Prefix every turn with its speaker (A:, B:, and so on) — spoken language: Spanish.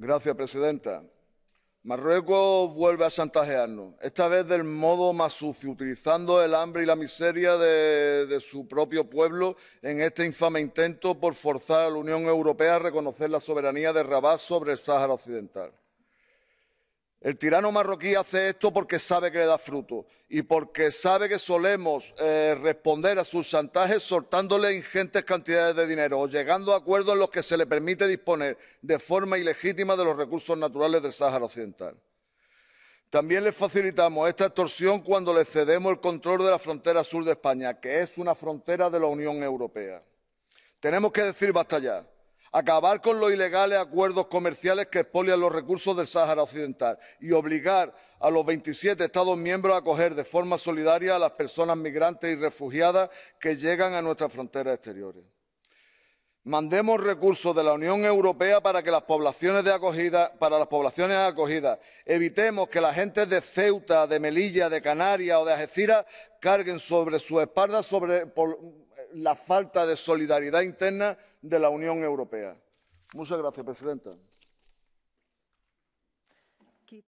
A: Gracias, Presidenta. Marruecos vuelve a chantajearnos, esta vez del modo más sucio, utilizando el hambre y la miseria de, de, su propio pueblo en este infame intento por forzar a la Unión Europea a reconocer la soberanía de Rabat sobre el Sáhara Occidental. El tirano marroquí hace esto porque sabe que le da fruto y porque sabe que solemos eh, responder a sus chantajes soltándole ingentes cantidades de dinero o llegando a acuerdos en los que se le permite disponer de forma ilegítima de los recursos naturales del Sáhara Occidental. También le facilitamos esta extorsión cuando le cedemos el control de la frontera sur de España, que es una frontera de la Unión Europea. Tenemos que decir basta ya acabar con los ilegales acuerdos comerciales que expolian los recursos del Sáhara Occidental y obligar a los 27 Estados miembros a acoger de forma solidaria a las personas migrantes y refugiadas que llegan a nuestras fronteras exteriores. Mandemos recursos de la Unión Europea para que las poblaciones de acogida, para las poblaciones acogidas. Evitemos que la gente de Ceuta, de Melilla, de Canarias o de Algeciras carguen sobre su espalda sobre, la falta de solidaridad interna de la Unión Europea. Muchas gracias, Presidenta.